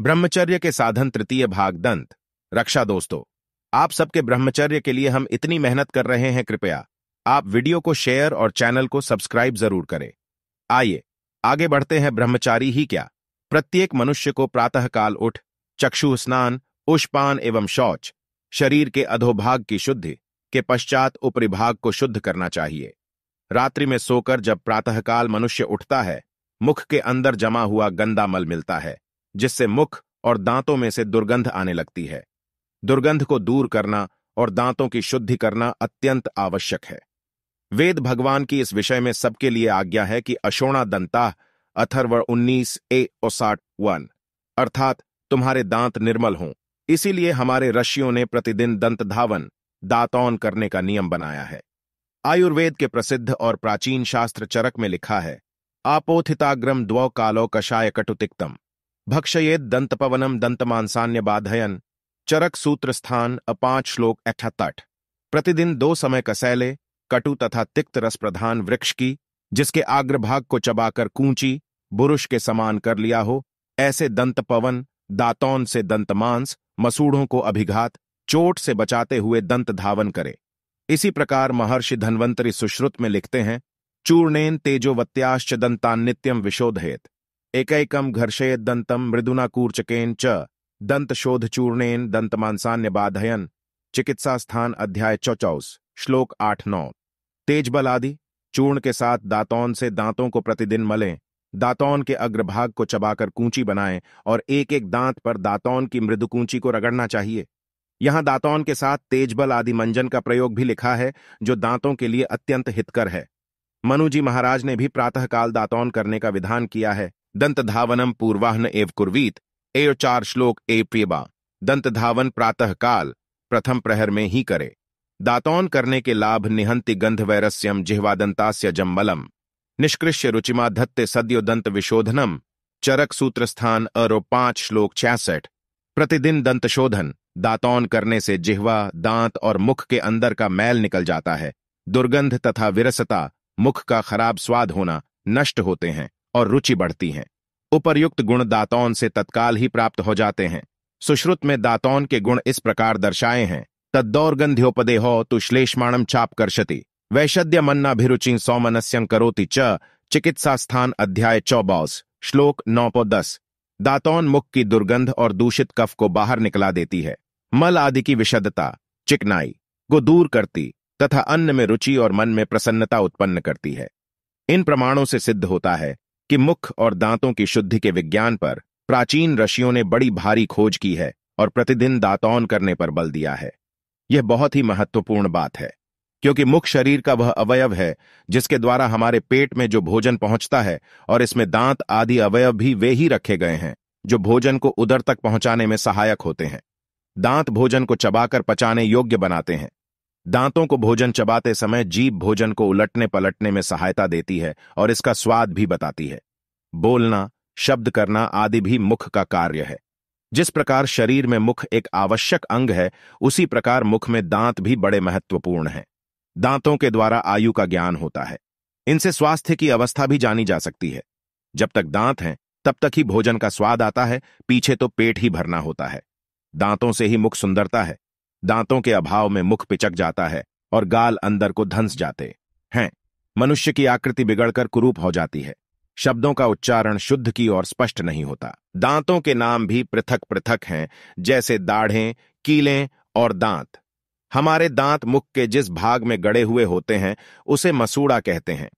ब्रह्मचर्य के साधन तृतीय भाग दंत रक्षा दोस्तों आप सबके ब्रह्मचर्य के लिए हम इतनी मेहनत कर रहे हैं कृपया आप वीडियो को शेयर और चैनल को सब्सक्राइब जरूर करें आइए आगे बढ़ते हैं ब्रह्मचारी ही क्या प्रत्येक मनुष्य को प्रातःकाल उठ चक्षु स्नान उष्पान एवं शौच शरीर के अधोभाग की शुद्धि के पश्चात उपरिभाग को शुद्ध करना चाहिए रात्रि में सोकर जब प्रातःकाल मनुष्य उठता है मुख के अंदर जमा हुआ गंदा मल मिलता है जिससे मुख और दांतों में से दुर्गंध आने लगती है दुर्गंध को दूर करना और दांतों की शुद्धि करना अत्यंत आवश्यक है वेद भगवान की इस विषय में सबके लिए आज्ञा है कि अशोणा दंता अथर्व उन्नीस ए ओसाट वन अर्थात तुम्हारे दांत निर्मल हों इसीलिए हमारे ऋषियों ने प्रतिदिन दंत धावन दातौन करने का नियम बनाया है आयुर्वेद के प्रसिद्ध और प्राचीन शास्त्र चरक में लिखा है आपोथिताग्रम द्व कालो कषाय कटुतिक्तम भक्षयेद दंतपवनम दंतमांसान्य बाधयन चरक सूत्र स्थान अपांच श्लोक अठहत्ठ प्रतिदिन दो समय कसैले कटु तथा तिक्त रस प्रधान वृक्ष की जिसके आग्रभाग को चबाकर कूंची बुरुष के समान कर लिया हो ऐसे दंत पवन दातौन से दंतमांस मसूढ़ों को अभिघात चोट से बचाते हुए दंत धावन करे इसी प्रकार महर्षि धन्वंतरी सुश्रुत में लिखते हैं चूर्णेन तेजोवत्याश्च दंतान्नित्यम विशोधयेत एकैकम घर्षयेद दंतम कूर्चकेन च दंत दंत मांसान्य बाधयन चिकित्सा स्थान अध्याय चौचौस श्लोक आठ नौ तेज बल आदि चूर्ण के साथ दातौन से दांतों को प्रतिदिन मलें दातौन के अग्रभाग को चबाकर कूंची बनाएं और एक एक दांत पर दातौन की कूंची को रगड़ना चाहिए यहां दातौन के साथ तेजबल आदि मंजन का प्रयोग भी लिखा है जो दांतों के लिए अत्यंत हितकर है मनुजी महाराज ने भी प्रातःकाल दातौन करने का विधान किया है दंतधावनम पूर्वाहन एव कुर्वीत एव चार श्लोक ए प्रियबा दंतधावन प्रातः काल प्रथम प्रहर में ही करे दातौन करने के लाभ निहंति गंध वैरस्यम जिह्वादंतास्य जम्बलम निष्कृष्य रुचिमा धत्ते सद्यो दंत विशोधनम चरक सूत्र स्थान अरो पांच श्लोक छियासठ प्रतिदिन दंत शोधन दातौन करने से जिह्वा दांत और मुख के अंदर का मैल निकल जाता है दुर्गंध तथा विरसता मुख का खराब स्वाद होना नष्ट होते हैं और रुचि बढ़ती है उपर्युक्त गुण दातौन से तत्काल ही प्राप्त हो जाते हैं सुश्रुत में दातौन के गुण इस प्रकार दर्शाए हैं तद्दौर्गंध्योपदेहो तो श्लेषमाणम चाप कर्षति वैषद्य मन्नाभिरुचि सौमनस्यन करोति च चिकित्सा स्थान अध्याय चौबाउस श्लोक नौ पौ दस दातौन मुख की दुर्गंध और दूषित कफ को बाहर निकला देती है मल आदि की विशदता चिकनाई को दूर करती तथा अन्न में रुचि और मन में प्रसन्नता उत्पन्न करती है इन प्रमाणों से सिद्ध होता है कि मुख और दांतों की शुद्धि के विज्ञान पर प्राचीन ऋषियों ने बड़ी भारी खोज की है और प्रतिदिन दांतौन करने पर बल दिया है यह बहुत ही महत्वपूर्ण बात है क्योंकि मुख शरीर का वह अवयव है जिसके द्वारा हमारे पेट में जो भोजन पहुंचता है और इसमें दांत आदि अवयव भी वे ही रखे गए हैं जो भोजन को उदर तक पहुंचाने में सहायक होते हैं दांत भोजन को चबाकर पचाने योग्य बनाते हैं दांतों को भोजन चबाते समय जीभ भोजन को उलटने पलटने में सहायता देती है और इसका स्वाद भी बताती है बोलना शब्द करना आदि भी मुख का कार्य है जिस प्रकार शरीर में मुख एक आवश्यक अंग है उसी प्रकार मुख में दांत भी बड़े महत्वपूर्ण हैं दांतों के द्वारा आयु का ज्ञान होता है इनसे स्वास्थ्य की अवस्था भी जानी जा सकती है जब तक दांत हैं तब तक ही भोजन का स्वाद आता है पीछे तो पेट ही भरना होता है दांतों से ही मुख सुंदरता है दांतों के अभाव में मुख पिचक जाता है और गाल अंदर को धंस जाते हैं मनुष्य की आकृति बिगड़कर कुरूप हो जाती है शब्दों का उच्चारण शुद्ध की और स्पष्ट नहीं होता दांतों के नाम भी पृथक पृथक हैं जैसे दाढ़ें कीलें और दांत हमारे दांत मुख के जिस भाग में गड़े हुए होते हैं उसे मसूड़ा कहते हैं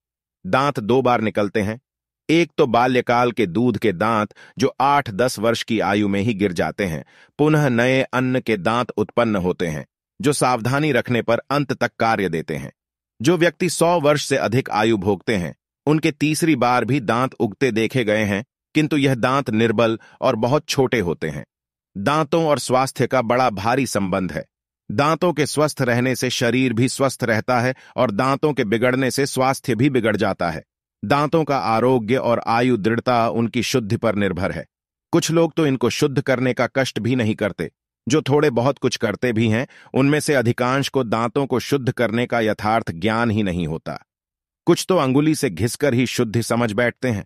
दांत दो बार निकलते हैं एक तो बाल्यकाल के दूध के दांत जो आठ दस वर्ष की आयु में ही गिर जाते हैं पुनः नए अन्न के दांत उत्पन्न होते हैं जो सावधानी रखने पर अंत तक कार्य देते हैं जो व्यक्ति सौ वर्ष से अधिक आयु भोगते हैं उनके तीसरी बार भी दांत उगते देखे गए हैं किंतु यह दांत निर्बल और बहुत छोटे होते हैं दांतों और स्वास्थ्य का बड़ा भारी संबंध है दांतों के स्वस्थ रहने से शरीर भी स्वस्थ रहता है और दांतों के बिगड़ने से स्वास्थ्य भी बिगड़ जाता है दांतों का आरोग्य और आयु दृढ़ता उनकी शुद्धि पर निर्भर है कुछ लोग तो इनको शुद्ध करने का कष्ट भी नहीं करते जो थोड़े बहुत कुछ करते भी हैं उनमें से अधिकांश को दांतों को शुद्ध करने का यथार्थ ज्ञान ही नहीं होता कुछ तो अंगुली से घिसकर ही शुद्धि समझ बैठते हैं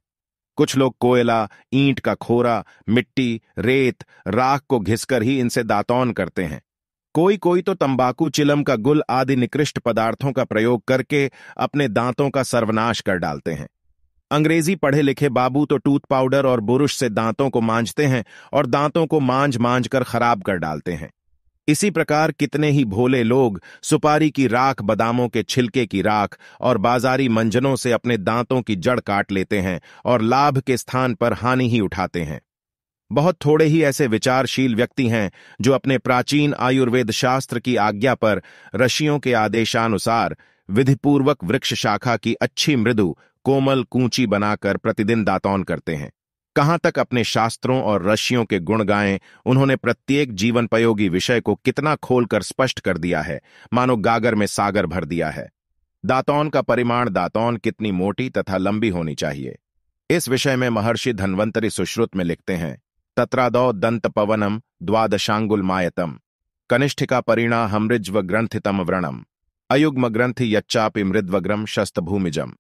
कुछ लोग कोयला ईंट का खोरा मिट्टी रेत राख को घिसकर ही इनसे दातौन करते हैं कोई कोई तो तंबाकू चिलम का गुल आदि निकृष्ट पदार्थों का प्रयोग करके अपने दांतों का सर्वनाश कर डालते हैं अंग्रेजी पढ़े लिखे बाबू तो टूथ पाउडर और बुरुश से दांतों को मांझते हैं और दांतों को मांझ मांझ कर खराब कर डालते हैं इसी प्रकार कितने ही भोले लोग सुपारी की राख बादामों के छिलके की राख और बाजारी मंजनों से अपने दांतों की जड़ काट लेते हैं और लाभ के स्थान पर हानि ही उठाते हैं बहुत थोड़े ही ऐसे विचारशील व्यक्ति हैं जो अपने प्राचीन आयुर्वेद शास्त्र की आज्ञा पर ऋषियों के आदेशानुसार विधिपूर्वक वृक्ष शाखा की अच्छी मृदु कोमल कूची बनाकर प्रतिदिन दातौन करते हैं कहाँ तक अपने शास्त्रों और ऋषियों के गुण गायें उन्होंने प्रत्येक जीवनपयोगी विषय को कितना खोलकर स्पष्ट कर दिया है मानो गागर में सागर भर दिया है दातौन का परिमाण दातौन कितनी मोटी तथा लंबी होनी चाहिए इस विषय में महर्षि धनवंतरी सुश्रुत में लिखते हैं तत्रादौ द्वादशांगुल मायतम कनिष्ठिका परिणा हमृज्व ग्रंथितम व्रणम अयुग्म ग्रंथ यच्चापि मृद्वग्रम शस्तभूमिजम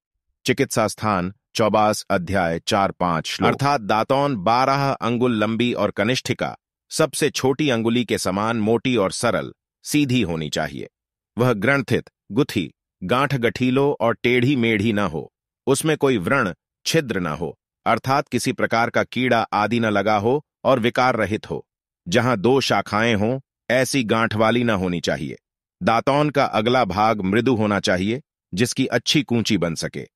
चिकित्सा स्थान चौबास अध्याय चार पांच अर्थात दातौन बारह अंगुल लंबी और कनिष्ठिका सबसे छोटी अंगुली के समान मोटी और सरल सीधी होनी चाहिए वह ग्रंथित गुथी गांठ गठीलो और टेढ़ी मेढ़ी न हो उसमें कोई व्रण छिद्र न हो अर्थात किसी प्रकार का कीड़ा आदि न लगा हो और विकार रहित हो जहां दो शाखाएं हों ऐसी गांठ वाली न होनी चाहिए दातौन का अगला भाग मृदु होना चाहिए जिसकी अच्छी कूंची बन सके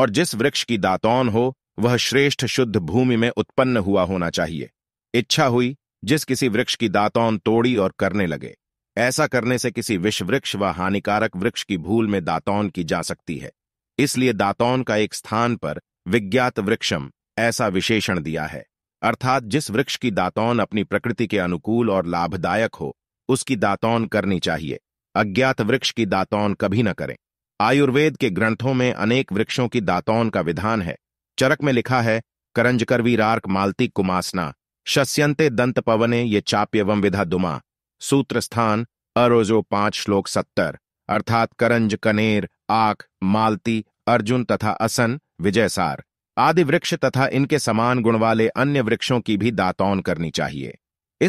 और जिस वृक्ष की दातौन हो वह श्रेष्ठ शुद्ध भूमि में उत्पन्न हुआ होना चाहिए इच्छा हुई जिस किसी वृक्ष की दातौन तोड़ी और करने लगे ऐसा करने से किसी विषवृक्ष व हानिकारक वृक्ष की भूल में दातौन की जा सकती है इसलिए दातौन का एक स्थान पर विज्ञात वृक्षम ऐसा विशेषण दिया है अर्थात जिस वृक्ष की दातौन अपनी प्रकृति के अनुकूल और लाभदायक हो उसकी दातौन करनी चाहिए अज्ञात वृक्ष की दातौन कभी न करें आयुर्वेद के ग्रंथों में अनेक वृक्षों की दातौन का विधान है चरक में लिखा है करंजकर्वी रार्क मालती कुमासना शस्यंते दंत पवने ये चाप्यवम विधा दुमा सूत्र स्थान अरोजो पांच श्लोक सत्तर अर्थात करंज कनेर आख मालती अर्जुन तथा असन विजयसार आदि वृक्ष तथा इनके समान गुण वाले अन्य वृक्षों की भी दातौन करनी चाहिए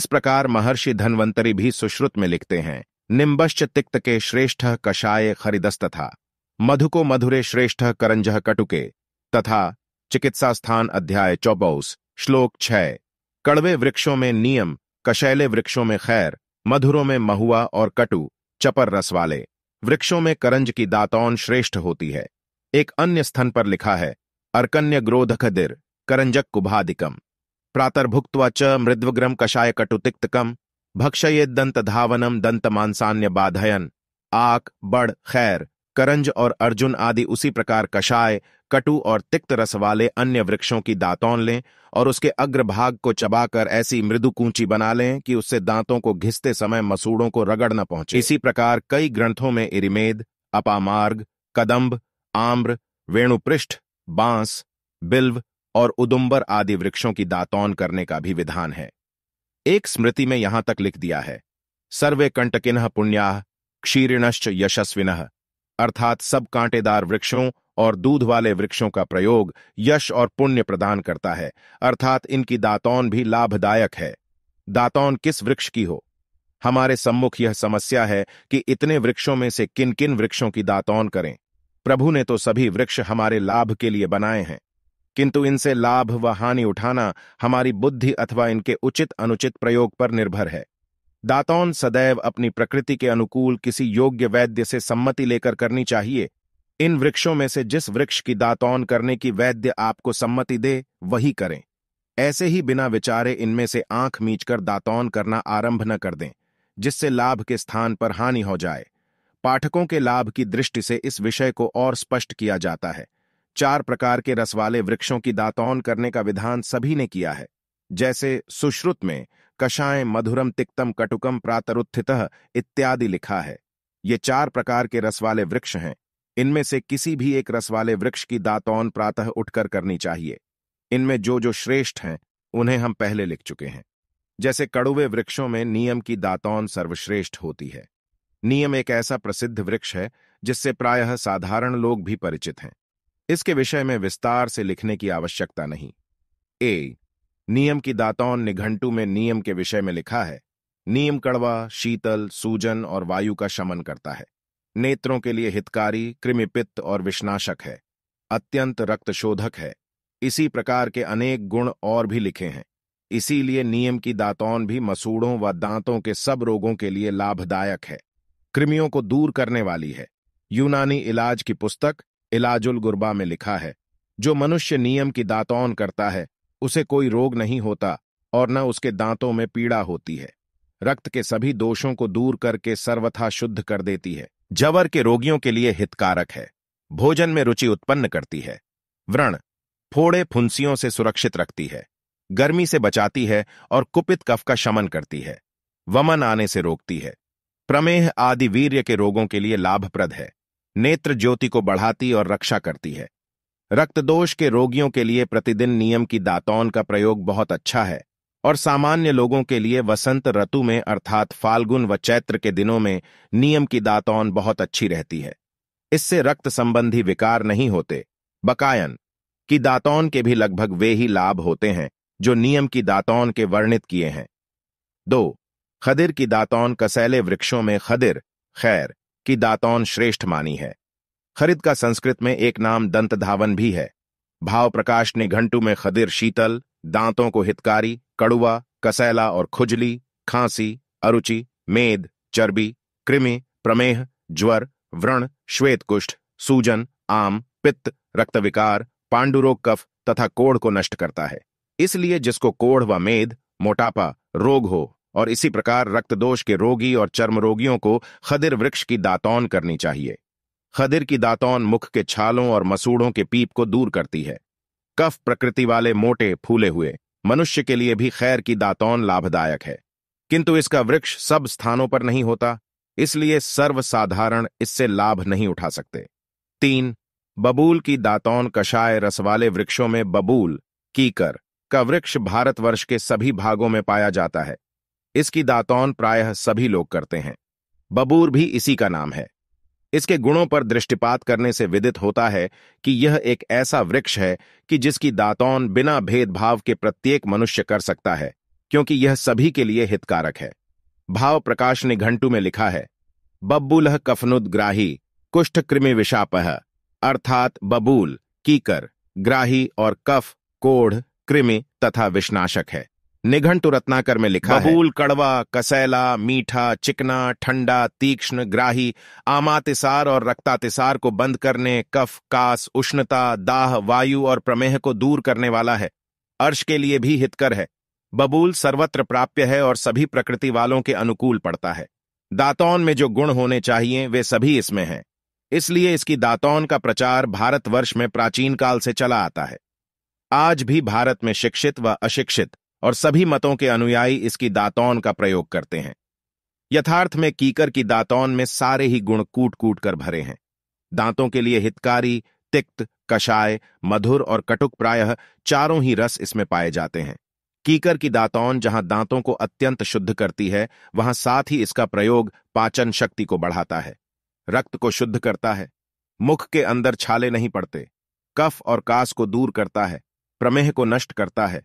इस प्रकार महर्षि धनवंतरी भी सुश्रुत में लिखते हैं निम्बश्च तिक्त के श्रेष्ठ कषाय खरिदस तथा मधु को मधुरे श्रेष्ठ करंजह कटुके तथा चिकित्सा स्थान अध्याय चौबौस श्लोक छय कड़वे वृक्षों में नियम कशैले वृक्षों में खैर मधुरों में महुआ और कटु चपर रस वाले वृक्षों में करंज की दातौन श्रेष्ठ होती है एक अन्य स्थान पर लिखा है अर्कन्य ग्रोधखदिर करंजक कुभादिकम प्रातर्भुक्त्वा च मृद्वग्रम कषाय कटुतिक्तकम दंत धावनम दंत मानसान्य बाधयन आक बड़ खैर करंज और अर्जुन आदि उसी प्रकार कषाय कटु और तिक्त रस वाले अन्य वृक्षों की दांतों लें और उसके अग्रभाग को चबाकर ऐसी मृदु कूची बना लें कि उससे दांतों को घिसते समय मसूड़ों को रगड़ न पहुंचे इसी प्रकार कई ग्रंथों में इरिमेद अपामार्ग कदम्ब आम्र वेणुपृष्ठ बांस बिल्व और उदुम्बर आदि वृक्षों की दातौन करने का भी विधान है एक स्मृति में यहां तक लिख दिया है सर्वे कंटकिन पुण्या क्षीरिणश्च यशस्विन अर्थात सब कांटेदार वृक्षों और दूध वाले वृक्षों का प्रयोग यश और पुण्य प्रदान करता है अर्थात इनकी दातौन भी लाभदायक है दातौन किस वृक्ष की हो हमारे सम्मुख यह समस्या है कि इतने वृक्षों में से किन किन वृक्षों की दातौन करें प्रभु ने तो सभी वृक्ष हमारे लाभ के लिए बनाए हैं किंतु इनसे लाभ व हानि उठाना हमारी बुद्धि अथवा इनके उचित अनुचित प्रयोग पर निर्भर है दातौन सदैव अपनी प्रकृति के अनुकूल किसी योग्य वैद्य से सम्मति लेकर करनी चाहिए इन वृक्षों में से जिस वृक्ष की दातौन करने की वैद्य आपको सम्मति दे वही करें ऐसे ही बिना विचारे इनमें से आंख मीचकर दातौन करना आरंभ न कर दें जिससे लाभ के स्थान पर हानि हो जाए पाठकों के लाभ की दृष्टि से इस विषय को और स्पष्ट किया जाता है चार प्रकार के रस वाले वृक्षों की दातौन करने का विधान सभी ने किया है जैसे सुश्रुत में कषाय मधुरम तिक्तम कटुकम प्रातरुत्थित इत्यादि लिखा है ये चार प्रकार के रस वाले वृक्ष हैं इनमें से किसी भी एक रस वाले वृक्ष की दातौन प्रातः उठकर करनी चाहिए इनमें जो जो श्रेष्ठ हैं उन्हें हम पहले लिख चुके हैं जैसे कड़ुवे वृक्षों में नियम की दातौन सर्वश्रेष्ठ होती है नियम एक ऐसा प्रसिद्ध वृक्ष है जिससे प्रायः साधारण लोग भी परिचित हैं इसके विषय में विस्तार से लिखने की आवश्यकता नहीं ए नियम की दाताओं निघंटू में नियम के विषय में लिखा है नियम कड़वा शीतल सूजन और वायु का शमन करता है नेत्रों के लिए हितकारी कृमिपित्त और विश्नाशक है अत्यंत रक्तशोधक है इसी प्रकार के अनेक गुण और भी लिखे हैं इसीलिए नियम की दातौन भी मसूड़ों व दांतों के सब रोगों के लिए लाभदायक है कृमियों को दूर करने वाली है यूनानी इलाज की पुस्तक इलाजुल गुरबा में लिखा है जो मनुष्य नियम की दांतौन करता है उसे कोई रोग नहीं होता और न उसके दांतों में पीड़ा होती है रक्त के सभी दोषों को दूर करके सर्वथा शुद्ध कर देती है जवर के रोगियों के लिए हितकारक है भोजन में रुचि उत्पन्न करती है व्रण फोड़े फुंसियों से सुरक्षित रखती है गर्मी से बचाती है और कुपित कफ का शमन करती है वमन आने से रोकती है प्रमेह आदि वीर्य के रोगों के लिए लाभप्रद है नेत्र ज्योति को बढ़ाती और रक्षा करती है रक्त दोष के रोगियों के लिए प्रतिदिन नियम की दातौन का प्रयोग बहुत अच्छा है और सामान्य लोगों के लिए वसंत ऋतु में अर्थात फाल्गुन व चैत्र के दिनों में नियम की दातौन बहुत अच्छी रहती है इससे रक्त संबंधी विकार नहीं होते बकायन की दातौन के भी लगभग वे ही लाभ होते हैं जो नियम की दातौन के वर्णित किए हैं दो खदिर की दातौन कसैले वृक्षों में खदिर खैर की दातौन श्रेष्ठ मानी है खरिद का संस्कृत में एक नाम दंत धावन भी है भाव प्रकाश ने घंटू में खदिर शीतल दांतों को हितकारी कड़ुआ कसैला और खुजली खांसी अरुचि मेद चर्बी कृमि प्रमेह ज्वर व्रण श्वेत कुष्ठ सूजन आम पित्त रक्तविकार पांडुरोग कफ तथा कोढ़ को नष्ट करता है इसलिए जिसको कोढ़ व मेद मोटापा रोग हो और इसी प्रकार रक्त दोष के रोगी और चर्म रोगियों को खदिर वृक्ष की दातौन करनी चाहिए खदिर की दातौन मुख के छालों और मसूड़ों के पीप को दूर करती है कफ प्रकृति वाले मोटे फूले हुए मनुष्य के लिए भी खैर की दातौन लाभदायक है किंतु इसका वृक्ष सब स्थानों पर नहीं होता इसलिए सर्वसाधारण इससे लाभ नहीं उठा सकते तीन बबूल की दातौन कषाय रस वाले वृक्षों में बबूल कीकर का वृक्ष भारतवर्ष के सभी भागों में पाया जाता है इसकी दातौन प्रायः सभी लोग करते हैं बबूर भी इसी का नाम है इसके गुणों पर दृष्टिपात करने से विदित होता है कि यह एक ऐसा वृक्ष है कि जिसकी दातौन बिना भेदभाव के प्रत्येक मनुष्य कर सकता है क्योंकि यह सभी के लिए हितकारक है भाव प्रकाश ने घंटू में लिखा है बब्बुलह कफनुद ग्राही कुष्ठ कृमि विषापह अर्थात बबूल कीकर ग्राही और कफ कोढ़ कृमि तथा विश्नाशक है निघंटु रत्नाकर में लिखा बबूल कड़वा कसैला मीठा चिकना ठंडा तीक्ष्ण ग्राही आमातिसार और रक्तातिसार को बंद करने कफ कास उष्णता दाह वायु और प्रमेह को दूर करने वाला है अर्श के लिए भी हितकर है बबूल सर्वत्र प्राप्य है और सभी प्रकृति वालों के अनुकूल पड़ता है दातौन में जो गुण होने चाहिए वे सभी इसमें हैं इसलिए इसकी दातौन का प्रचार भारतवर्ष में प्राचीन काल से चला आता है आज भी भारत में शिक्षित व अशिक्षित और सभी मतों के अनुयायी इसकी दातौन का प्रयोग करते हैं यथार्थ में कीकर की दातौन में सारे ही गुण कूट कूट कर भरे हैं दांतों के लिए हितकारी तिक्त कषाय मधुर और कटुक प्रायः चारों ही रस इसमें पाए जाते हैं कीकर की दातौन जहां दांतों को अत्यंत शुद्ध करती है वहां साथ ही इसका प्रयोग पाचन शक्ति को बढ़ाता है रक्त को शुद्ध करता है मुख के अंदर छाले नहीं पड़ते कफ और कास को दूर करता है प्रमेह को नष्ट करता है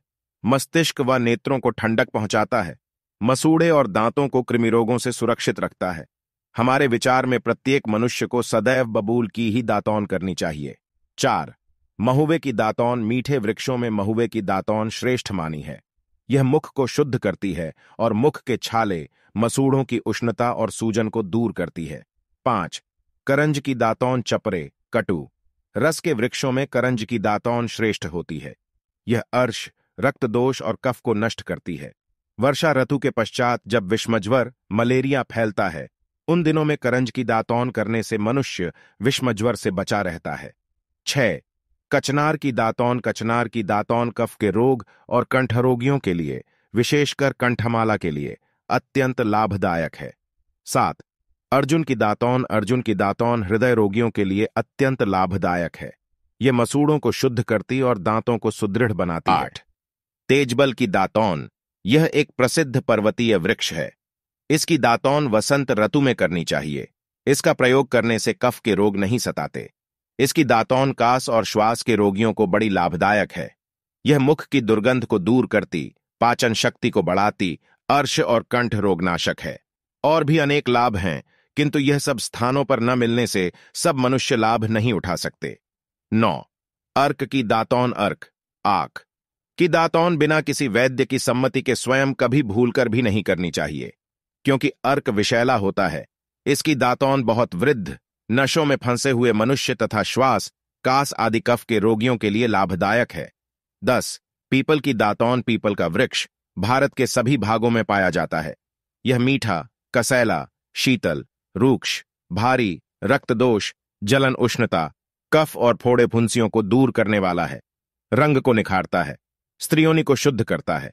मस्तिष्क व नेत्रों को ठंडक पहुंचाता है मसूड़े और दांतों को कृमि रोगों से सुरक्षित रखता है हमारे विचार में प्रत्येक मनुष्य को सदैव बबूल की ही दातौन करनी चाहिए चार महुवे की दातौन मीठे वृक्षों में महुवे की दातौन श्रेष्ठ मानी है यह मुख को शुद्ध करती है और मुख के छाले मसूड़ों की उष्णता और सूजन को दूर करती है पांच करंज की दातौन चपरे कटु रस के वृक्षों में करंज की दातौन श्रेष्ठ होती है यह अर्श रक्त दोष और कफ को नष्ट करती है वर्षा ऋतु के पश्चात जब विषमज्वर मलेरिया फैलता है उन दिनों में करंज की दातौन करने से मनुष्य विषमज्वर से बचा रहता है छ कचनार की दातौन कचनार की दातौन कफ के रोग और कंठरोगियों के लिए विशेषकर कंठमाला के लिए अत्यंत लाभदायक है सात अर्जुन की दातौन अर्जुन की दातौन हृदय रोगियों के लिए अत्यंत लाभदायक है ये मसूड़ों को शुद्ध करती और दांतों को सुदृढ़ बनाती आठ तेजबल की दातौन यह एक प्रसिद्ध पर्वतीय वृक्ष है इसकी दातौन वसंत ऋतु में करनी चाहिए इसका प्रयोग करने से कफ के रोग नहीं सताते इसकी दातौन कास और श्वास के रोगियों को बड़ी लाभदायक है यह मुख की दुर्गंध को दूर करती पाचन शक्ति को बढ़ाती अर्श और कंठ रोगनाशक है और भी अनेक लाभ हैं किंतु यह सब स्थानों पर न मिलने से सब मनुष्य लाभ नहीं उठा सकते नौ अर्क की दातौन अर्क आख कि दातौन बिना किसी वैद्य की सम्मति के स्वयं कभी भूलकर भी नहीं करनी चाहिए क्योंकि अर्क विषैला होता है इसकी दातौन बहुत वृद्ध नशों में फंसे हुए मनुष्य तथा श्वास कास आदि कफ के रोगियों के लिए लाभदायक है दस पीपल की दातौन पीपल का वृक्ष भारत के सभी भागों में पाया जाता है यह मीठा कसैला शीतल रूक्ष भारी रक्तदोष जलन उष्णता कफ और फोड़े फुंसियों को दूर करने वाला है रंग को निखारता है स्त्रियों को शुद्ध करता है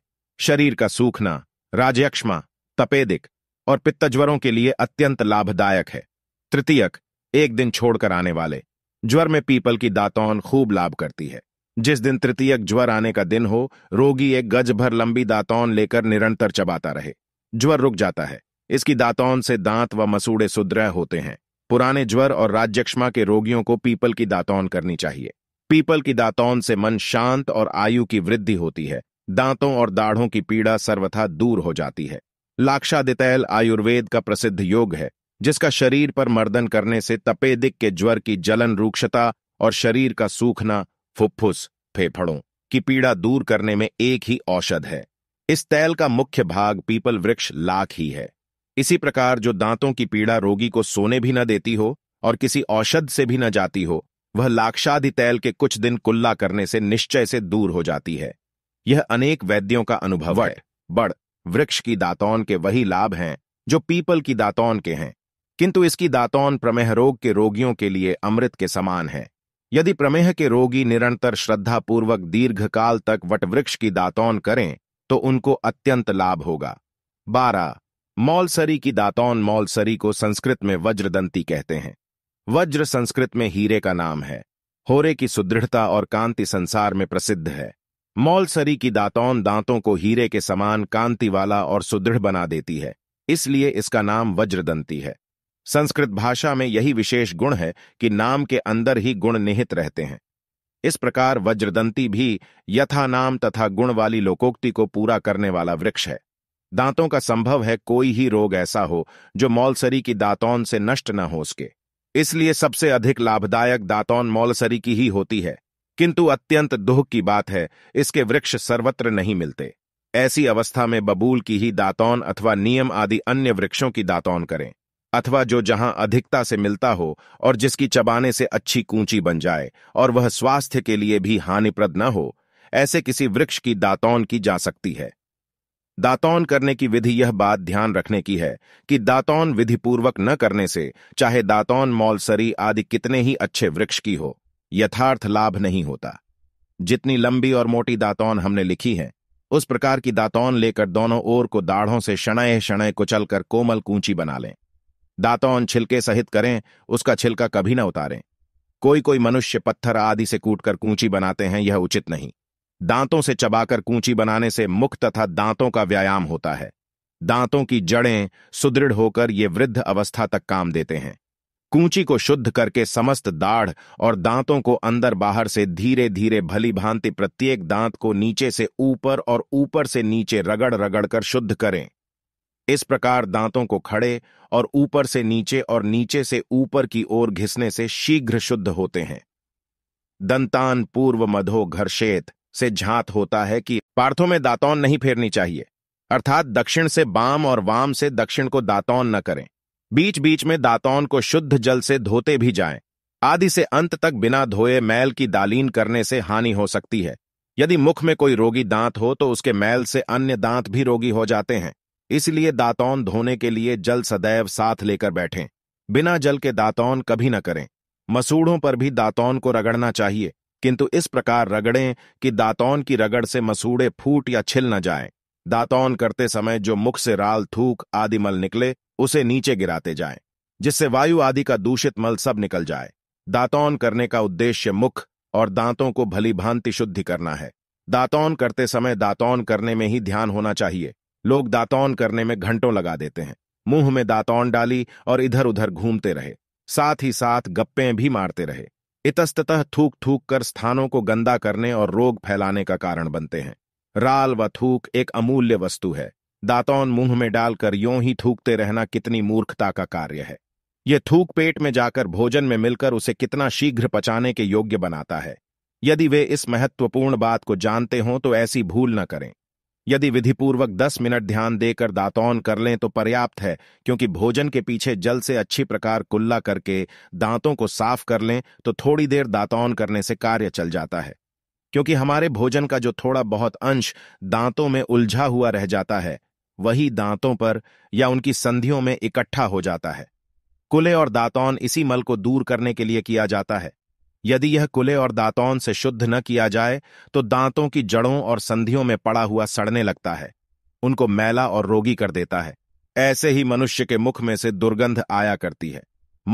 शरीर का सूखना राजयक्षमा तपेदिक और पित्तज्वरों के लिए अत्यंत लाभदायक है तृतीयक एक दिन छोड़कर आने वाले ज्वर में पीपल की दातौन खूब लाभ करती है जिस दिन तृतीयक ज्वर आने का दिन हो रोगी एक गज भर लंबी दातौन लेकर निरंतर चबाता रहे ज्वर रुक जाता है इसकी दातौन से दांत व मसूड़े सुदृढ़ होते हैं पुराने ज्वर और राज्यक्षमा के रोगियों को पीपल की दातौन करनी चाहिए पीपल की दातौन से मन शांत और आयु की वृद्धि होती है दांतों और दाढ़ों की पीड़ा सर्वथा दूर हो जाती है लाक्षादितैल आयुर्वेद का प्रसिद्ध योग है जिसका शरीर पर मर्दन करने से तपेदिक के ज्वर की जलन रूक्षता और शरीर का सूखना फुफ्फुस फेफड़ों की पीड़ा दूर करने में एक ही औषध है इस तैल का मुख्य भाग पीपल वृक्ष लाख ही है इसी प्रकार जो दांतों की पीड़ा रोगी को सोने भी न देती हो और किसी औषध से भी न जाती हो वह लाक्षादि तैल के कुछ दिन कुल्ला करने से निश्चय से दूर हो जाती है यह अनेक वैद्यों का अनुभव है बड़ वृक्ष की दातौन के वही लाभ हैं जो पीपल की दातौन के हैं किंतु इसकी दातौन प्रमेह रोग के रोगियों के लिए अमृत के समान है यदि प्रमेह के रोगी निरंतर श्रद्धापूर्वक दीर्घकाल तक वटवृक्ष की दातौन करें तो उनको अत्यंत लाभ होगा बारह मौलसरी की दातौन मौलसरी को संस्कृत में वज्रदंती कहते हैं वज्र संस्कृत में हीरे का नाम है होरे की सुदृढ़ता और कांति संसार में प्रसिद्ध है मौलसरी की दातौन दांतों को हीरे के समान कांति वाला और सुदृढ़ बना देती है इसलिए इसका नाम वज्रदंती है संस्कृत भाषा में यही विशेष गुण है कि नाम के अंदर ही गुण निहित रहते हैं इस प्रकार वज्रदंती भी यथा नाम तथा गुण वाली लोकोक्ति को पूरा करने वाला वृक्ष है दांतों का संभव है कोई ही रोग ऐसा हो जो मौलसरी की दांतौन से नष्ट न हो सके इसलिए सबसे अधिक लाभदायक दातौन मौलसरी की ही होती है किंतु अत्यंत दुख की बात है इसके वृक्ष सर्वत्र नहीं मिलते ऐसी अवस्था में बबूल की ही दातौन अथवा नियम आदि अन्य वृक्षों की दातौन करें अथवा जो जहां अधिकता से मिलता हो और जिसकी चबाने से अच्छी कूंची बन जाए और वह स्वास्थ्य के लिए भी हानिप्रद न हो ऐसे किसी वृक्ष की दातौन की जा सकती है दातौन करने की विधि यह बात ध्यान रखने की है कि दातौन विधिपूर्वक न करने से चाहे दातौन मौलसरी आदि कितने ही अच्छे वृक्ष की हो यथार्थ लाभ नहीं होता जितनी लंबी और मोटी दातौन हमने लिखी है उस प्रकार की दातौन लेकर दोनों ओर को दाढ़ों से शणय शणय कुचलकर कोमल कूची बना लें दातौन छिलके सहित करें उसका छिलका कभी न उतारें कोई कोई मनुष्य पत्थर आदि से कूटकर कूची बनाते हैं यह उचित नहीं दांतों से चबाकर कूची बनाने से मुख तथा दांतों का व्यायाम होता है दांतों की जड़ें सुदृढ़ होकर ये वृद्ध अवस्था तक काम देते हैं कूची को शुद्ध करके समस्त दाढ़ और दांतों को अंदर बाहर से धीरे धीरे भली भांति प्रत्येक दांत को नीचे से ऊपर और ऊपर से नीचे रगड़ रगड़ कर शुद्ध करें इस प्रकार दांतों को खड़े और ऊपर से नीचे और नीचे से ऊपर की ओर घिसने से शीघ्र शुद्ध होते हैं दंतान पूर्व मधो घर्षेत से झांत होता है कि पार्थो में दातौन नहीं फेरनी चाहिए अर्थात दक्षिण से बाम और वाम से दक्षिण को दातौन न करें बीच बीच में दातौन को शुद्ध जल से धोते भी जाएं आदि से अंत तक बिना धोए मैल की दालीन करने से हानि हो सकती है यदि मुख में कोई रोगी दांत हो तो उसके मैल से अन्य दांत भी रोगी हो जाते हैं इसलिए दातौन धोने के लिए जल सदैव साथ लेकर बैठें बिना जल के दातौन कभी न करें मसूढ़ों पर भी दातौन को रगड़ना चाहिए किंतु इस प्रकार रगड़ें कि दातौन की रगड़ से मसूड़े फूट या छिल न जाएं। दातौन करते समय जो मुख से राल थूक आदि मल निकले उसे नीचे गिराते जाएं, जिससे वायु आदि का दूषित मल सब निकल जाए दातौन करने का उद्देश्य मुख और दांतों को भली भांति शुद्धि करना है दातौन करते समय दातौन करने में ही ध्यान होना चाहिए लोग दातौन करने में घंटों लगा देते हैं मुंह में दातौन डाली और इधर उधर घूमते रहे साथ ही साथ गप्पे भी मारते रहे इतस्तः थूक थूक कर स्थानों को गंदा करने और रोग फैलाने का कारण बनते हैं राल व थूक एक अमूल्य वस्तु है दातौन मुंह में डालकर यों ही थूकते रहना कितनी मूर्खता का कार्य है यह थूक पेट में जाकर भोजन में मिलकर उसे कितना शीघ्र पचाने के योग्य बनाता है यदि वे इस महत्वपूर्ण बात को जानते हों तो ऐसी भूल न करें यदि विधिपूर्वक 10 मिनट ध्यान देकर दांतौन कर लें तो पर्याप्त है क्योंकि भोजन के पीछे जल से अच्छी प्रकार कुल्ला करके दांतों को साफ कर लें तो थोड़ी देर दांतौन करने से कार्य चल जाता है क्योंकि हमारे भोजन का जो थोड़ा बहुत अंश दांतों में उलझा हुआ रह जाता है वही दांतों पर या उनकी संधियों में इकट्ठा हो जाता है कुले और दांतौन इसी मल को दूर करने के लिए किया जाता है यदि यह कुले और दांतों से शुद्ध न किया जाए तो दांतों की जड़ों और संधियों में पड़ा हुआ सड़ने लगता है उनको मैला और रोगी कर देता है ऐसे ही मनुष्य के मुख में से दुर्गंध आया करती है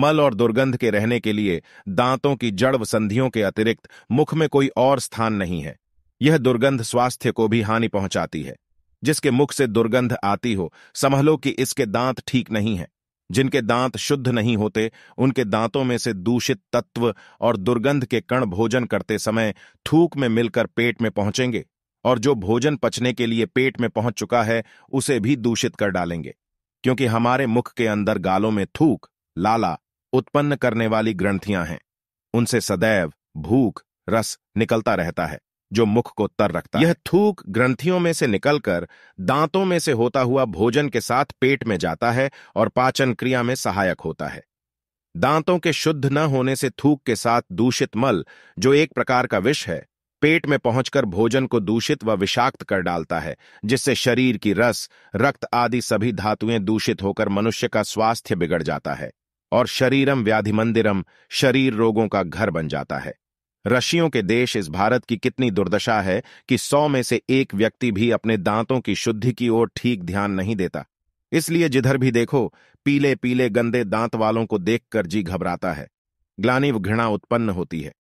मल और दुर्गंध के रहने के लिए दांतों की जड़ संधियों के अतिरिक्त मुख में कोई और स्थान नहीं है यह दुर्गंध स्वास्थ्य को भी हानि पहुंचाती है जिसके मुख से दुर्गंध आती हो समझ लो कि इसके दांत ठीक नहीं है जिनके दांत शुद्ध नहीं होते उनके दांतों में से दूषित तत्व और दुर्गंध के कण भोजन करते समय थूक में मिलकर पेट में पहुंचेंगे और जो भोजन पचने के लिए पेट में पहुंच चुका है उसे भी दूषित कर डालेंगे क्योंकि हमारे मुख के अंदर गालों में थूक लाला उत्पन्न करने वाली ग्रंथियां हैं उनसे सदैव भूख रस निकलता रहता है जो मुख को तर रखता यह थूक ग्रंथियों में से निकलकर दांतों में से होता हुआ भोजन के साथ पेट में जाता है और पाचन क्रिया में सहायक होता है दांतों के शुद्ध न होने से थूक के साथ दूषित मल जो एक प्रकार का विष है पेट में पहुंचकर भोजन को दूषित व विषाक्त कर डालता है जिससे शरीर की रस रक्त आदि सभी धातुएं दूषित होकर मनुष्य का स्वास्थ्य बिगड़ जाता है और शरीरम व्याधि मंदिरम शरीर रोगों का घर बन जाता है रशियों के देश इस भारत की कितनी दुर्दशा है कि सौ में से एक व्यक्ति भी अपने दांतों की शुद्धि की ओर ठीक ध्यान नहीं देता इसलिए जिधर भी देखो पीले पीले गंदे दांत वालों को देखकर जी घबराता है ग्लानिव घृणा उत्पन्न होती है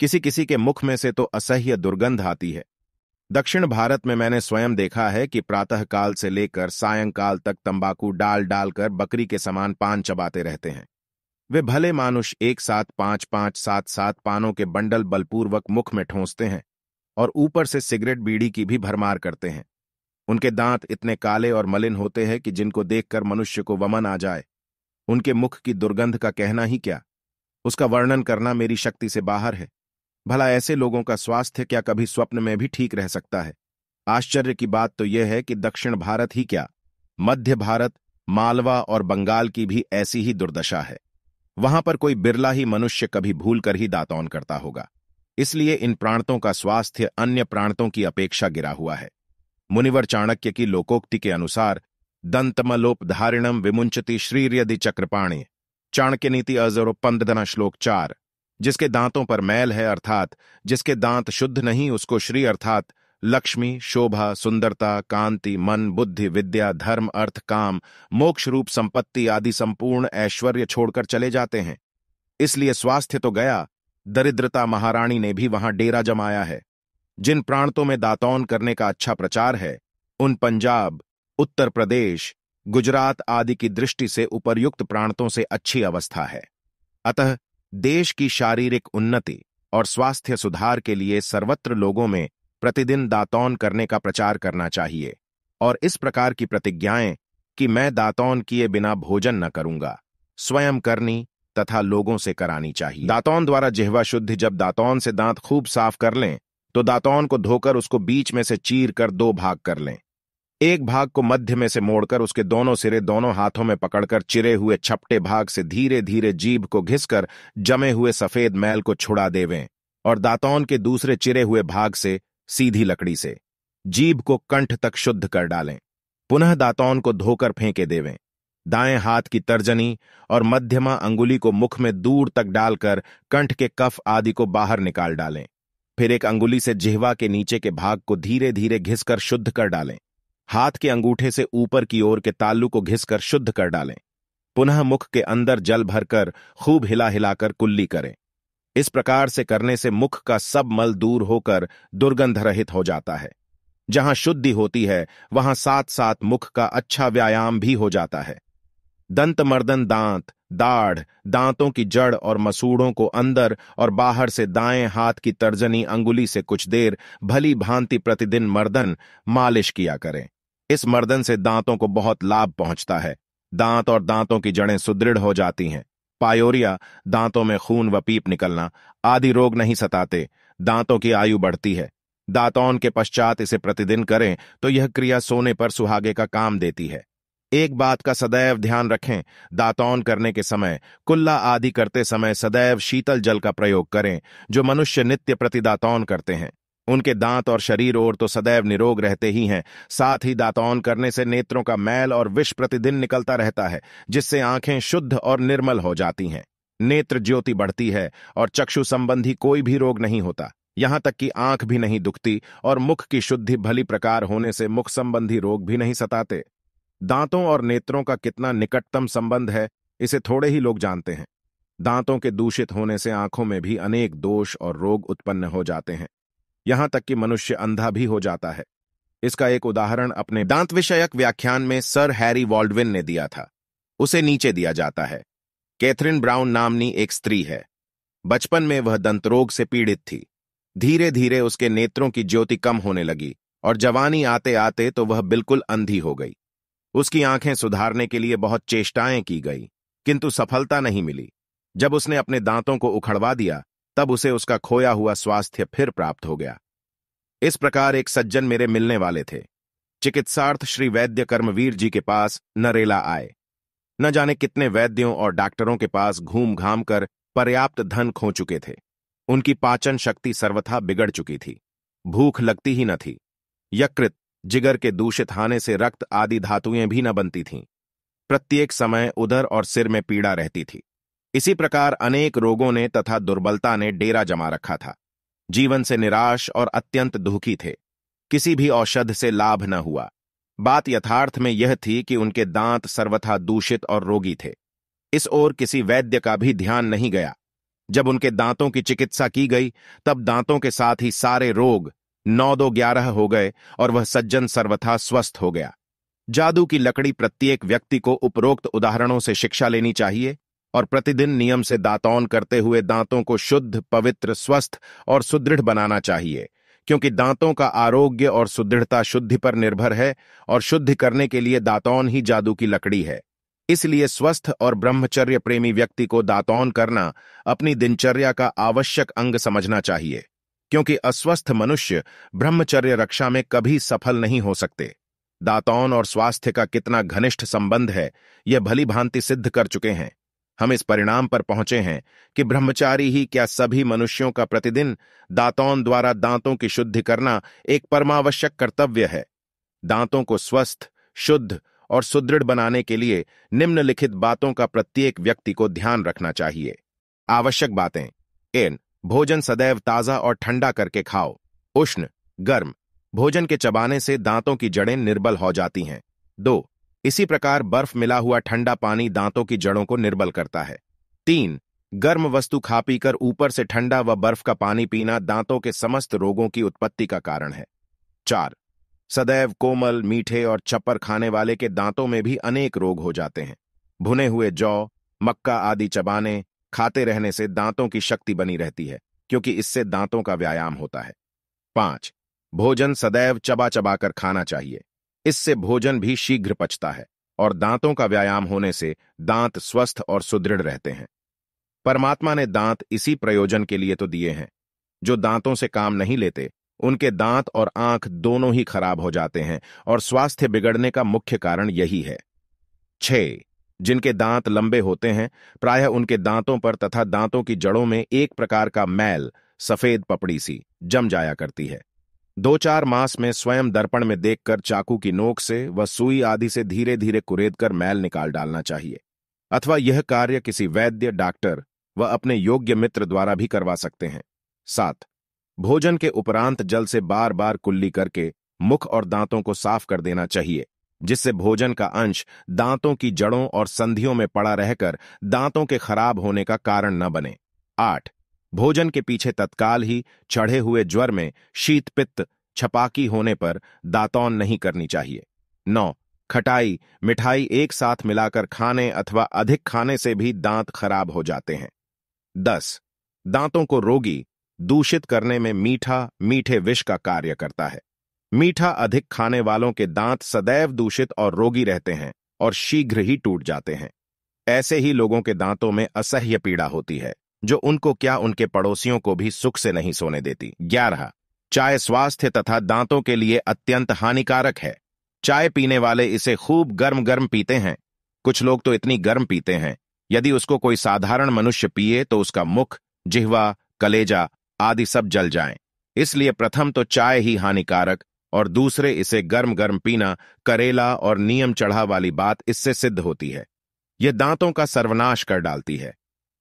किसी किसी के मुख में से तो असह्य दुर्गंध आती है दक्षिण भारत में मैंने स्वयं देखा है कि प्रातःकाल से लेकर सायंकाल तक तंबाकू डाल डालकर बकरी के समान पान चबाते रहते हैं वे भले मानुष एक साथ पांच पांच सात सात पानों के बंडल बलपूर्वक मुख में ठोंसते हैं और ऊपर से सिगरेट बीड़ी की भी भरमार करते हैं उनके दांत इतने काले और मलिन होते हैं कि जिनको देखकर मनुष्य को वमन आ जाए उनके मुख की दुर्गंध का कहना ही क्या उसका वर्णन करना मेरी शक्ति से बाहर है भला ऐसे लोगों का स्वास्थ्य क्या कभी स्वप्न में भी ठीक रह सकता है आश्चर्य की बात तो यह है कि दक्षिण भारत ही क्या मध्य भारत मालवा और बंगाल की भी ऐसी ही दुर्दशा है वहां पर कोई बिरला ही मनुष्य कभी भूल कर ही दातौन करता होगा इसलिए इन प्राणतों का स्वास्थ्य अन्य प्राणतों की अपेक्षा गिरा हुआ है मुनिवर चाणक्य की लोकोक्ति के अनुसार दंतमलोपधारिणम विमुंचति श्रीर्यदि चक्रपाणी चाणक्य नीति अजरो पंदना श्लोक चार जिसके दांतों पर मैल है अर्थात जिसके दांत शुद्ध नहीं उसको श्री अर्थात लक्ष्मी शोभा सुंदरता कांति मन बुद्धि विद्या धर्म अर्थ काम मोक्ष रूप संपत्ति आदि संपूर्ण ऐश्वर्य छोड़कर चले जाते हैं इसलिए स्वास्थ्य तो गया दरिद्रता महारानी ने भी वहां डेरा जमाया है जिन प्रांतों में दातौन करने का अच्छा प्रचार है उन पंजाब उत्तर प्रदेश गुजरात आदि की दृष्टि से उपरयुक्त प्रांतों से अच्छी अवस्था है अतः देश की शारीरिक उन्नति और स्वास्थ्य सुधार के लिए सर्वत्र लोगों में प्रतिदिन दातौन करने का प्रचार करना चाहिए और इस प्रकार की प्रतिज्ञाएं कि मैं दातौन किए बिना भोजन न करूंगा स्वयं करनी तथा लोगों से करानी चाहिए दातौन द्वारा जिहवा शुद्धि जब दातौन से दांत खूब साफ कर लें तो दातौन को धोकर उसको बीच में से चीर कर दो भाग कर लें एक भाग को मध्य में से मोड़कर उसके दोनों सिरे दोनों हाथों में पकड़कर चिरे हुए छपटे भाग से धीरे धीरे जीभ को घिसकर जमे हुए सफेद मैल को छुड़ा देवें और दातौन के दूसरे चिरे हुए भाग से सीधी लकड़ी से जीभ को कंठ तक शुद्ध कर डालें पुनः दातौन को धोकर फेंके देवें दाएं हाथ की तर्जनी और मध्यमा अंगुली को मुख में दूर तक डालकर कंठ के कफ आदि को बाहर निकाल डालें फिर एक अंगुली से जिहवा के नीचे के भाग को धीरे धीरे घिसकर शुद्ध कर डालें हाथ के अंगूठे से ऊपर की ओर के तालू को घिसकर शुद्ध कर डालें पुनः मुख के अंदर जल भरकर खूब हिला हिलाकर कुल्ली करें इस प्रकार से करने से मुख का सब मल दूर होकर दुर्गंध रहित हो जाता है जहां शुद्धि होती है वहां साथ साथ मुख का अच्छा व्यायाम भी हो जाता है दंत मर्दन दांत दाढ़ दांतों की जड़ और मसूड़ों को अंदर और बाहर से दाएं हाथ की तर्जनी अंगुली से कुछ देर भली भांति प्रतिदिन मर्दन मालिश किया करें इस मर्दन से दांतों को बहुत लाभ पहुंचता है दांत और दांतों की जड़ें सुदृढ़ हो जाती हैं पायोरिया दांतों में खून व पीप निकलना आदि रोग नहीं सताते दांतों की आयु बढ़ती है दांतौन के पश्चात इसे प्रतिदिन करें तो यह क्रिया सोने पर सुहागे का काम देती है एक बात का सदैव ध्यान रखें दांतौन करने के समय कुल्ला आदि करते समय सदैव शीतल जल का प्रयोग करें जो मनुष्य नित्य प्रतिदातौन करते हैं उनके दांत और शरीर और तो सदैव निरोग रहते ही हैं साथ ही दातौन करने से नेत्रों का मैल और विष प्रतिदिन निकलता रहता है जिससे आंखें शुद्ध और निर्मल हो जाती हैं नेत्र ज्योति बढ़ती है और चक्षु संबंधी कोई भी रोग नहीं होता यहां तक कि आंख भी नहीं दुखती और मुख की शुद्धि भली प्रकार होने से मुख संबंधी रोग भी नहीं सताते दांतों और नेत्रों का कितना निकटतम संबंध है इसे थोड़े ही लोग जानते हैं दांतों के दूषित होने से आंखों में भी अनेक दोष और रोग उत्पन्न हो जाते हैं यहां तक कि मनुष्य अंधा भी हो जाता है इसका एक उदाहरण अपने दांत विषयक व्याख्यान में सर हैरी वॉल्डविन ने दिया था उसे नीचे दिया जाता है कैथरीन ब्राउन नामनी एक स्त्री है बचपन में वह दंतरोग से पीड़ित थी धीरे धीरे उसके नेत्रों की ज्योति कम होने लगी और जवानी आते आते तो वह बिल्कुल अंधी हो गई उसकी आंखें सुधारने के लिए बहुत चेष्टाएं की गई किंतु सफलता नहीं मिली जब उसने अपने दांतों को उखड़वा दिया तब उसे उसका खोया हुआ स्वास्थ्य फिर प्राप्त हो गया इस प्रकार एक सज्जन मेरे मिलने वाले थे चिकित्सार्थ श्री वैद्य कर्मवीर जी के पास नरेला आए न जाने कितने वैद्यों और डॉक्टरों के पास घूम घाम कर पर्याप्त धन खो चुके थे उनकी पाचन शक्ति सर्वथा बिगड़ चुकी थी भूख लगती ही न थी यकृत जिगर के दूषित हाने से रक्त आदि धातुएं भी न बनती थीं प्रत्येक समय उधर और सिर में पीड़ा रहती थी इसी प्रकार अनेक रोगों ने तथा दुर्बलता ने डेरा जमा रखा था जीवन से निराश और अत्यंत दुखी थे किसी भी औषध से लाभ न हुआ बात यथार्थ में यह थी कि उनके दांत सर्वथा दूषित और रोगी थे इस ओर किसी वैद्य का भी ध्यान नहीं गया जब उनके दांतों की चिकित्सा की गई तब दांतों के साथ ही सारे रोग नौ दो ग्यारह हो गए और वह सज्जन सर्वथा स्वस्थ हो गया जादू की लकड़ी प्रत्येक व्यक्ति को उपरोक्त उदाहरणों से शिक्षा लेनी चाहिए और प्रतिदिन नियम से दांतौन करते हुए दांतों को शुद्ध पवित्र स्वस्थ और सुदृढ़ बनाना चाहिए क्योंकि दांतों का आरोग्य और सुदृढ़ता शुद्धि पर निर्भर है और शुद्ध करने के लिए दांतौन ही जादू की लकड़ी है इसलिए स्वस्थ और ब्रह्मचर्य प्रेमी व्यक्ति को दांतौन करना अपनी दिनचर्या का आवश्यक अंग समझना चाहिए क्योंकि अस्वस्थ मनुष्य ब्रह्मचर्य रक्षा में कभी सफल नहीं हो सकते दातौन और स्वास्थ्य का कितना घनिष्ठ संबंध है यह भली भांति सिद्ध कर चुके हैं हम इस परिणाम पर पहुंचे हैं कि ब्रह्मचारी ही क्या सभी मनुष्यों का प्रतिदिन दांतों द्वारा दांतों की शुद्धि करना एक परमावश्यक कर्तव्य है दांतों को स्वस्थ शुद्ध और सुदृढ़ बनाने के लिए निम्नलिखित बातों का प्रत्येक व्यक्ति को ध्यान रखना चाहिए आवश्यक बातें एन भोजन सदैव ताजा और ठंडा करके खाओ उष्ण गर्म भोजन के चबाने से दांतों की जड़ें निर्बल हो जाती हैं दो इसी प्रकार बर्फ मिला हुआ ठंडा पानी दांतों की जड़ों को निर्बल करता है तीन गर्म वस्तु खा पीकर ऊपर से ठंडा व बर्फ का पानी पीना दांतों के समस्त रोगों की उत्पत्ति का कारण है चार सदैव कोमल मीठे और चप्पर खाने वाले के दांतों में भी अनेक रोग हो जाते हैं भुने हुए जौ मक्का आदि चबाने खाते रहने से दांतों की शक्ति बनी रहती है क्योंकि इससे दांतों का व्यायाम होता है पांच भोजन सदैव चबा चबाकर खाना चाहिए इससे भोजन भी शीघ्र पचता है और दांतों का व्यायाम होने से दांत स्वस्थ और सुदृढ़ रहते हैं परमात्मा ने दांत इसी प्रयोजन के लिए तो दिए हैं जो दांतों से काम नहीं लेते उनके दांत और आंख दोनों ही खराब हो जाते हैं और स्वास्थ्य बिगड़ने का मुख्य कारण यही है छः जिनके दांत लंबे होते हैं प्रायः उनके दांतों पर तथा दांतों की जड़ों में एक प्रकार का मैल सफेद पपड़ी सी जम जाया करती है दो चार मास में स्वयं दर्पण में देखकर चाकू की नोक से व सुई आदि से धीरे धीरे कुरेद कर मैल निकाल डालना चाहिए अथवा यह कार्य किसी वैद्य डॉक्टर व अपने योग्य मित्र द्वारा भी करवा सकते हैं सात भोजन के उपरांत जल से बार बार कुल्ली करके मुख और दांतों को साफ कर देना चाहिए जिससे भोजन का अंश दांतों की जड़ों और संधियों में पड़ा रहकर दांतों के खराब होने का कारण न बने आठ भोजन के पीछे तत्काल ही चढ़े हुए ज्वर में शीत पित्त छपाकी होने पर दातौन नहीं करनी चाहिए नौ खटाई मिठाई एक साथ मिलाकर खाने अथवा अधिक खाने से भी दांत खराब हो जाते हैं दस दांतों को रोगी दूषित करने में मीठा मीठे विष का कार्य करता है मीठा अधिक खाने वालों के दांत सदैव दूषित और रोगी रहते हैं और शीघ्र ही टूट जाते हैं ऐसे ही लोगों के दांतों में असह्य पीड़ा होती है जो उनको क्या उनके पड़ोसियों को भी सुख से नहीं सोने देती ग्यारह चाय स्वास्थ्य तथा दांतों के लिए अत्यंत हानिकारक है चाय पीने वाले इसे खूब गर्म गर्म पीते हैं कुछ लोग तो इतनी गर्म पीते हैं यदि उसको कोई साधारण मनुष्य पिए तो उसका मुख जिहवा कलेजा आदि सब जल जाएं। इसलिए प्रथम तो चाय ही हानिकारक और दूसरे इसे गर्म गर्म पीना करेला और नियम चढ़ा वाली बात इससे सिद्ध होती है यह दांतों का सर्वनाश कर डालती है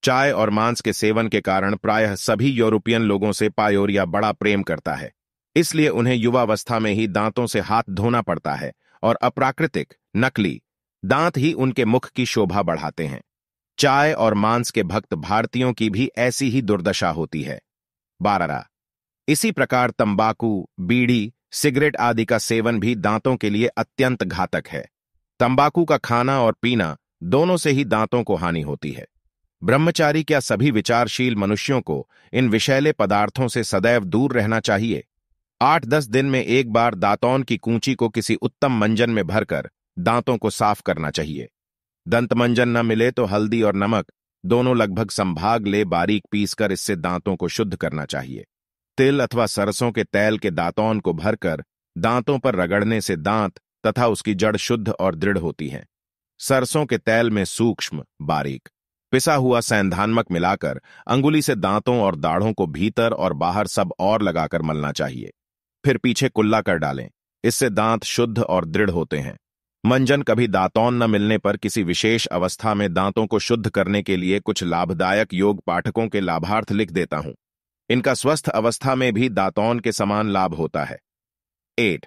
चाय और मांस के सेवन के कारण प्रायः सभी यूरोपियन लोगों से पायोरिया बड़ा प्रेम करता है इसलिए उन्हें युवावस्था में ही दांतों से हाथ धोना पड़ता है और अप्राकृतिक नकली दांत ही उनके मुख की शोभा बढ़ाते हैं चाय और मांस के भक्त भारतीयों की भी ऐसी ही दुर्दशा होती है बारह इसी प्रकार तंबाकू बीड़ी सिगरेट आदि का सेवन भी दांतों के लिए अत्यंत घातक है तंबाकू का खाना और पीना दोनों से ही दांतों को हानि होती है ब्रह्मचारी क्या सभी विचारशील मनुष्यों को इन विषैले पदार्थों से सदैव दूर रहना चाहिए आठ दस दिन में एक बार दांतौन की कूंची को किसी उत्तम मंजन में भरकर दांतों को साफ करना चाहिए दंत मंजन न मिले तो हल्दी और नमक दोनों लगभग संभाग ले बारीक पीसकर इससे दांतों को शुद्ध करना चाहिए तिल अथवा सरसों के तेल के दांतौन को भरकर दांतों पर रगड़ने से दांत तथा उसकी जड़ शुद्ध और दृढ़ होती है सरसों के तेल में सूक्ष्म बारीक पिसा हुआ सैंधानमक मिलाकर अंगुली से दांतों और दाढ़ों को भीतर और बाहर सब और लगाकर मलना चाहिए फिर पीछे कुल्ला कर डालें इससे दांत शुद्ध और दृढ़ होते हैं मंजन कभी दांतौन न मिलने पर किसी विशेष अवस्था में दांतों को शुद्ध करने के लिए कुछ लाभदायक योग पाठकों के लाभार्थ लिख देता हूं इनका स्वस्थ अवस्था में भी दांतौन के समान लाभ होता है एट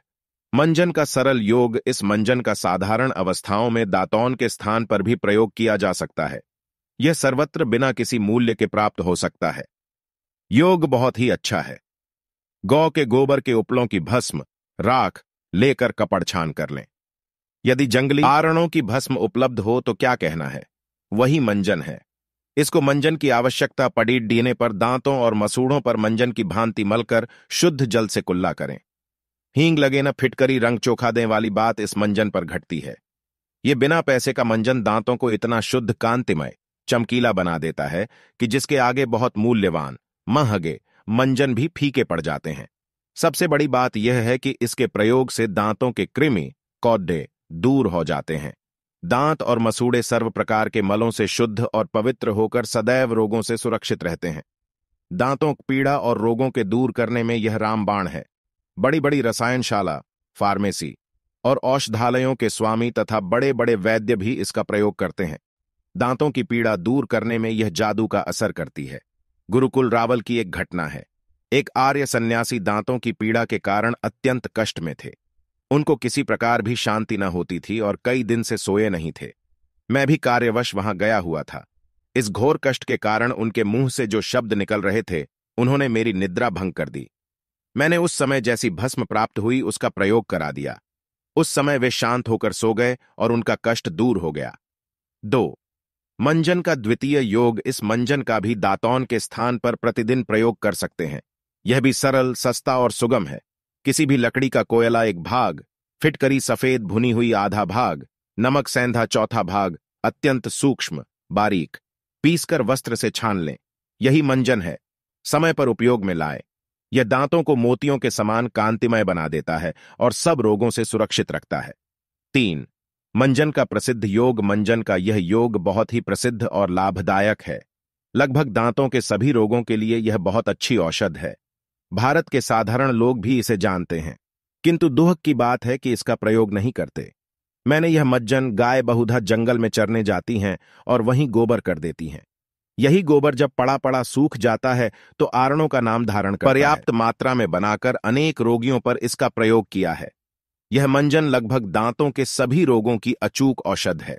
मंजन का सरल योग इस मंजन का साधारण अवस्थाओं में दातौन के स्थान पर भी प्रयोग किया जा सकता है यह सर्वत्र बिना किसी मूल्य के प्राप्त हो सकता है योग बहुत ही अच्छा है गौ के गोबर के उपलों की भस्म राख लेकर कपड़ छान कर लें यदि जंगली आरणों की भस्म उपलब्ध हो तो क्या कहना है वही मंजन है इसको मंजन की आवश्यकता पड़ी डीने पर दांतों और मसूड़ों पर मंजन की भांति मलकर शुद्ध जल से कुल्ला करें हींग लगे न फिटकरी रंग चोखा दे वाली बात इस मंजन पर घटती है ये बिना पैसे का मंजन दांतों को इतना शुद्ध कांतिमय चमकीला बना देता है कि जिसके आगे बहुत मूल्यवान महगे मंजन भी फीके पड़ जाते हैं सबसे बड़ी बात यह है कि इसके प्रयोग से दांतों के कृमि कौडे दूर हो जाते हैं दांत और मसूड़े सर्व प्रकार के मलों से शुद्ध और पवित्र होकर सदैव रोगों से सुरक्षित रहते हैं दांतों पीड़ा और रोगों के दूर करने में यह रामबाण है बड़ी बड़ी रसायनशाला फार्मेसी और औषधालयों के स्वामी तथा बड़े बड़े वैद्य भी इसका प्रयोग करते हैं दांतों की पीड़ा दूर करने में यह जादू का असर करती है गुरुकुल रावल की एक घटना है एक आर्य सन्यासी दांतों की पीड़ा के कारण अत्यंत कष्ट में थे उनको किसी प्रकार भी शांति न होती थी और कई दिन से सोए नहीं थे मैं भी कार्यवश वहां गया हुआ था इस घोर कष्ट के कारण उनके मुंह से जो शब्द निकल रहे थे उन्होंने मेरी निद्रा भंग कर दी मैंने उस समय जैसी भस्म प्राप्त हुई उसका प्रयोग करा दिया उस समय वे शांत होकर सो गए और उनका कष्ट दूर हो गया दो मंजन का द्वितीय योग इस मंजन का भी दातौन के स्थान पर प्रतिदिन प्रयोग कर सकते हैं यह भी सरल सस्ता और सुगम है किसी भी लकड़ी का कोयला एक भाग फिटकरी सफेद भुनी हुई आधा भाग नमक सेंधा चौथा भाग अत्यंत सूक्ष्म बारीक पीसकर वस्त्र से छान लें यही मंजन है समय पर उपयोग में लाए यह दांतों को मोतियों के समान कांतिमय बना देता है और सब रोगों से सुरक्षित रखता है तीन मंजन का प्रसिद्ध योग मंजन का यह योग बहुत ही प्रसिद्ध और लाभदायक है लगभग दांतों के सभी रोगों के लिए यह बहुत अच्छी औषध है भारत के साधारण लोग भी इसे जानते हैं किंतु दुहक की बात है कि इसका प्रयोग नहीं करते मैंने यह मज्जन गाय बहुधा जंगल में चरने जाती हैं और वहीं गोबर कर देती हैं यही गोबर जब पड़ा पड़ा सूख जाता है तो आरणों का नाम धारण कर पर्याप्त मात्रा में बनाकर अनेक रोगियों पर इसका प्रयोग किया है यह मंजन लगभग दांतों के सभी रोगों की अचूक औषध है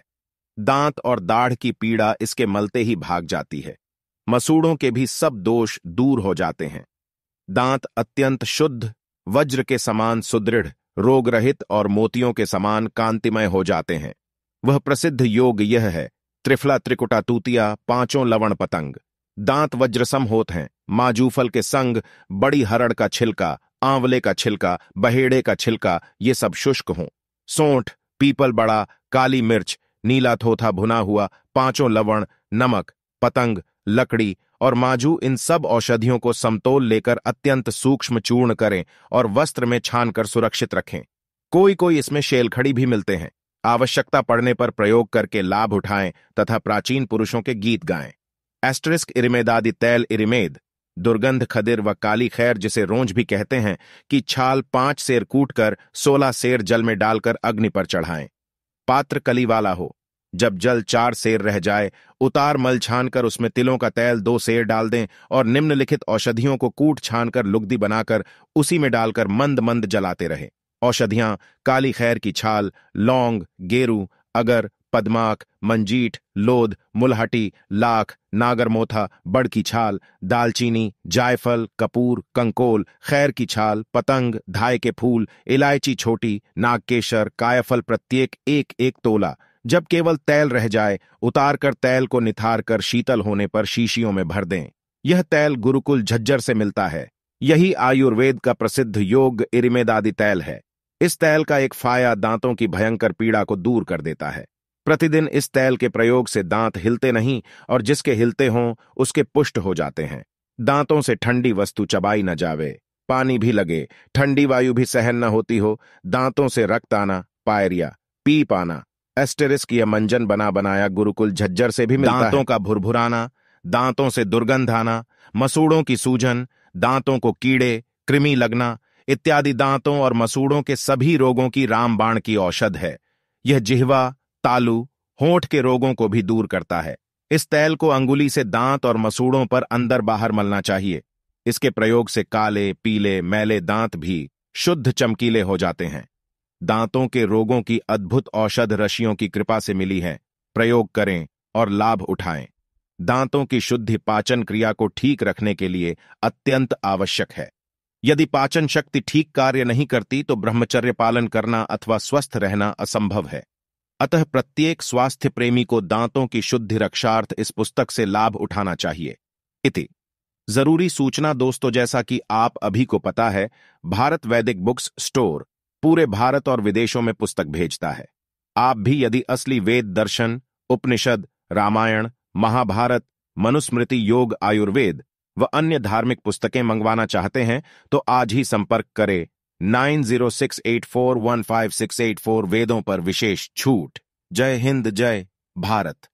दांत और दाढ़ की पीड़ा इसके मलते ही भाग जाती है मसूड़ों के भी सब दोष दूर हो जाते हैं दांत अत्यंत शुद्ध वज्र के समान सुदृढ़ रोग रहित और मोतियों के समान कांतिमय हो जाते हैं वह प्रसिद्ध योग यह है त्रिफला त्रिकुटा तूतिया पांचों लवण पतंग दांत वज्रसम होत हैं माजूफल के संग बड़ी हरड़ का छिलका आंवले का छिलका बहेड़े का छिलका ये सब शुष्क हों सोंठ पीपल बड़ा काली मिर्च नीला थोथा भुना हुआ पांचों लवण नमक पतंग लकड़ी और माजू इन सब औषधियों को समतोल लेकर अत्यंत सूक्ष्म चूर्ण करें और वस्त्र में छानकर सुरक्षित रखें कोई कोई इसमें शेलखड़ी भी मिलते हैं आवश्यकता पड़ने पर प्रयोग करके लाभ उठाएं तथा प्राचीन पुरुषों के गीत गाएं एस्ट्रिस्क इरिमेदादि तैल इरिमेद दुर्गंध खदिर व काली खैर जिसे रोंज भी कहते हैं की छाल पांच सेर कूटकर सोलह सेर जल में डालकर अग्नि पर चढ़ाएं पात्र कली वाला हो जब जल चार सेर रह जाए उतार मल छानकर उसमें तिलों का तेल दो सेर डाल दें और निम्नलिखित औषधियों को कूट छानकर लुगदी बनाकर उसी में डालकर मंद मंद जलाते रहे औषधियां काली खैर की छाल लौंग गेरू अगर पदमाक मंजीट लोध मुलहटी लाख नागरमोथा बड़ की छाल दालचीनी जायफल कपूर कंकोल खैर की छाल पतंग धाय के फूल इलायची छोटी नागकेशर कायफल प्रत्येक एक एक तोला जब केवल तैल रह जाए उतार कर तैल को निथार कर शीतल होने पर शीशियों में भर दें यह तैल गुरुकुल झज्जर से मिलता है यही आयुर्वेद का प्रसिद्ध योग इरिमेदादि तैल है इस तैल का एक फाया दांतों की भयंकर पीड़ा को दूर कर देता है प्रतिदिन इस तैल के प्रयोग से दांत हिलते नहीं और जिसके हिलते हों उसके पुष्ट हो जाते हैं दांतों से ठंडी वस्तु चबाई न जावे पानी भी लगे ठंडी वायु भी सहन न होती हो दांतों से रक्त आना पायरिया पी पाना एस्टेरिस्क या मंजन बना बनाया गुरुकुल झज्जर से भी मिलता दांतों है। का भुरभुराना दांतों से दुर्गंध आना मसूड़ों की सूजन दांतों को कीड़े कृमि लगना इत्यादि दांतों और मसूड़ों के सभी रोगों की रामबाण की औषध है यह जिहवा तालू होंठ के रोगों को भी दूर करता है इस तेल को अंगुली से दांत और मसूड़ों पर अंदर बाहर मलना चाहिए इसके प्रयोग से काले पीले मैले दांत भी शुद्ध चमकीले हो जाते हैं दांतों के रोगों की अद्भुत औषध रशियों की कृपा से मिली है प्रयोग करें और लाभ उठाएं दांतों की शुद्धि पाचन क्रिया को ठीक रखने के लिए अत्यंत आवश्यक है यदि पाचन शक्ति ठीक कार्य नहीं करती तो ब्रह्मचर्य पालन करना अथवा स्वस्थ रहना असंभव है अतः प्रत्येक स्वास्थ्य प्रेमी को दांतों की शुद्धि रक्षार्थ इस पुस्तक से लाभ उठाना चाहिए इति जरूरी सूचना दोस्तों जैसा कि आप अभी को पता है भारत वैदिक बुक्स स्टोर पूरे भारत और विदेशों में पुस्तक भेजता है आप भी यदि असली वेद दर्शन उपनिषद रामायण महाभारत मनुस्मृति योग आयुर्वेद व अन्य धार्मिक पुस्तकें मंगवाना चाहते हैं तो आज ही संपर्क करें 9068415684 वेदों पर विशेष छूट जय हिंद जय भारत